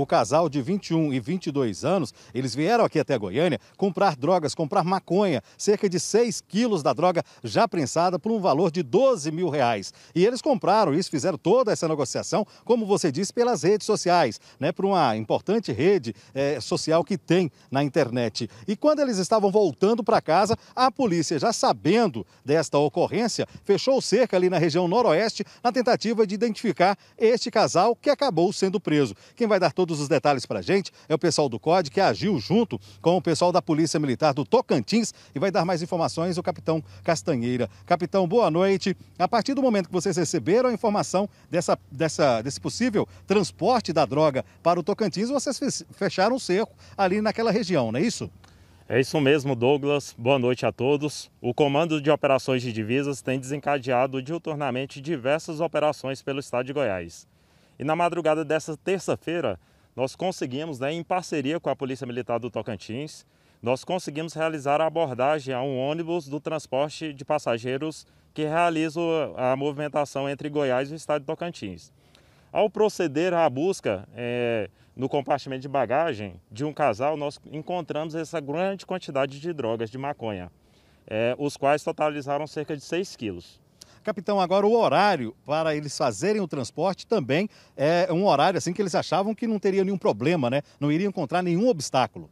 o casal de 21 e 22 anos, eles vieram aqui até Goiânia comprar drogas, comprar maconha, cerca de 6 quilos da droga já prensada por um valor de 12 mil reais. E eles compraram isso, fizeram toda essa negociação, como você disse, pelas redes sociais, né, por uma importante rede é, social que tem na internet. E quando eles estavam voltando para casa, a polícia, já sabendo desta ocorrência, fechou o ali na região noroeste na tentativa de identificar este casal que acabou sendo preso. Quem vai dar todo todos os detalhes para a gente é o pessoal do COD que agiu junto com o pessoal da Polícia Militar do Tocantins e vai dar mais informações o capitão Castanheira. Capitão, boa noite. A partir do momento que vocês receberam a informação dessa, dessa, desse possível transporte da droga para o Tocantins, vocês fecharam o cerco ali naquela região, não é isso? É isso mesmo, Douglas. Boa noite a todos. O Comando de Operações de Divisas tem desencadeado diuturnamente diversas operações pelo estado de Goiás. E na madrugada dessa terça-feira, nós conseguimos, né, em parceria com a Polícia Militar do Tocantins, nós conseguimos realizar a abordagem a um ônibus do transporte de passageiros que realiza a movimentação entre Goiás e o estado de Tocantins. Ao proceder à busca é, no compartimento de bagagem de um casal, nós encontramos essa grande quantidade de drogas de maconha, é, os quais totalizaram cerca de 6 quilos. Capitão, agora o horário para eles fazerem o transporte também é um horário assim que eles achavam que não teria nenhum problema, né? Não iriam encontrar nenhum obstáculo.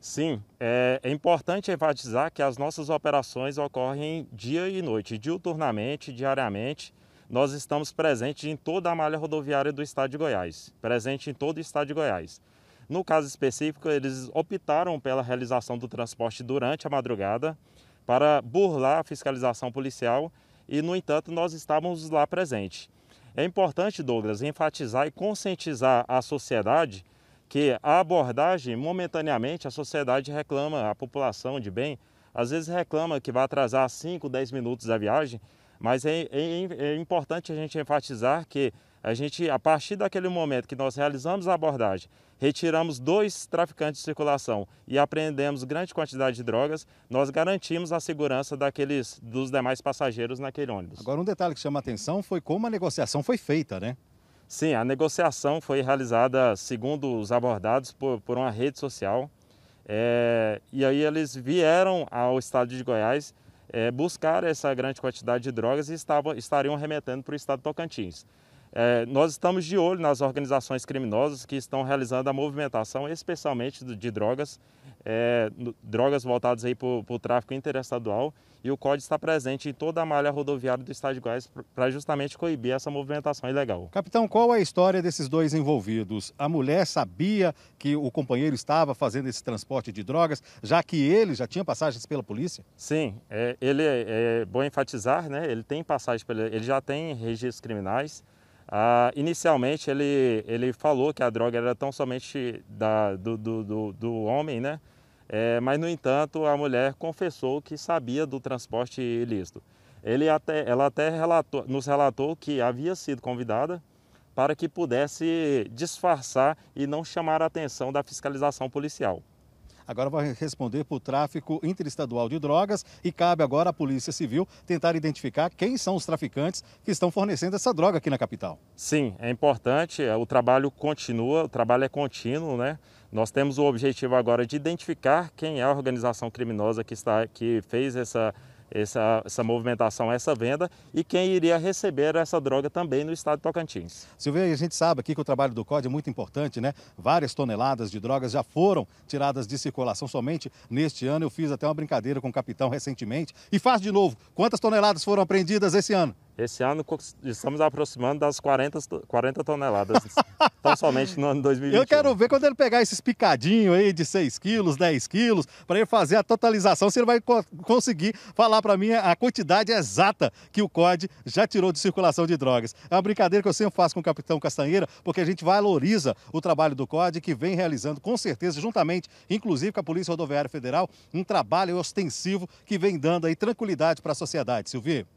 Sim, é, é, importante enfatizar que as nossas operações ocorrem dia e noite, diuturnamente, diariamente. Nós estamos presentes em toda a malha rodoviária do estado de Goiás, presente em todo o estado de Goiás. No caso específico, eles optaram pela realização do transporte durante a madrugada para burlar a fiscalização policial e, no entanto, nós estávamos lá presentes. É importante, Douglas, enfatizar e conscientizar a sociedade que a abordagem, momentaneamente, a sociedade reclama, a população de bem, às vezes reclama que vai atrasar 5, 10 minutos a viagem, mas é, é, é importante a gente enfatizar que a gente, a partir daquele momento que nós realizamos a abordagem, retiramos dois traficantes de circulação e apreendemos grande quantidade de drogas, nós garantimos a segurança daqueles dos demais passageiros naquele ônibus. Agora um detalhe que chama a atenção foi como a negociação foi feita, né? Sim, a negociação foi realizada, segundo os abordados, por, por uma rede social. É, e aí eles vieram ao estado de Goiás é, buscar essa grande quantidade de drogas e estavam, estariam remetendo para o estado de Tocantins. É, nós estamos de olho nas organizações criminosas que estão realizando a movimentação, especialmente de drogas, é, drogas voltadas aí para o tráfico interestadual. E o código está presente em toda a malha rodoviária do estado de Goiás para justamente coibir essa movimentação ilegal. Capitão, qual é a história desses dois envolvidos? A mulher sabia que o companheiro estava fazendo esse transporte de drogas, já que ele já tinha passagens pela polícia? Sim, é, ele é, é bom enfatizar, né? Ele tem passagem pela, ele já tem registros criminais. Ah, inicialmente ele, ele falou que a droga era tão somente da, do, do, do, do homem, né? É, mas, no entanto, a mulher confessou que sabia do transporte ilícito. Ele até, ela até relatou, nos relatou que havia sido convidada para que pudesse disfarçar e não chamar a atenção da fiscalização policial agora vai responder por tráfico interestadual de drogas e cabe agora à Polícia Civil tentar identificar quem são os traficantes que estão fornecendo essa droga aqui na capital. Sim, é importante, é, o trabalho continua, o trabalho é contínuo, né? Nós temos o objetivo agora de identificar quem é a organização criminosa que está que fez essa essa, essa movimentação, essa venda, e quem iria receber essa droga também no estado de Tocantins. Silveira, a gente sabe aqui que o trabalho do COD é muito importante, né? Várias toneladas de drogas já foram tiradas de circulação somente neste ano. Eu fiz até uma brincadeira com o capitão recentemente. E faz de novo, quantas toneladas foram apreendidas esse ano? Esse ano estamos aproximando das 40, 40 toneladas, tão somente no ano 2021. Eu quero ver quando ele pegar esses picadinhos aí de 6 quilos, 10 quilos, para ele fazer a totalização, se ele vai co conseguir falar para mim a quantidade exata que o COD já tirou de circulação de drogas. É uma brincadeira que eu sempre faço com o Capitão Castanheira, porque a gente valoriza o trabalho do COD, que vem realizando com certeza, juntamente, inclusive com a Polícia Rodoviária Federal, um trabalho ostensivo que vem dando aí tranquilidade para a sociedade. Silvio?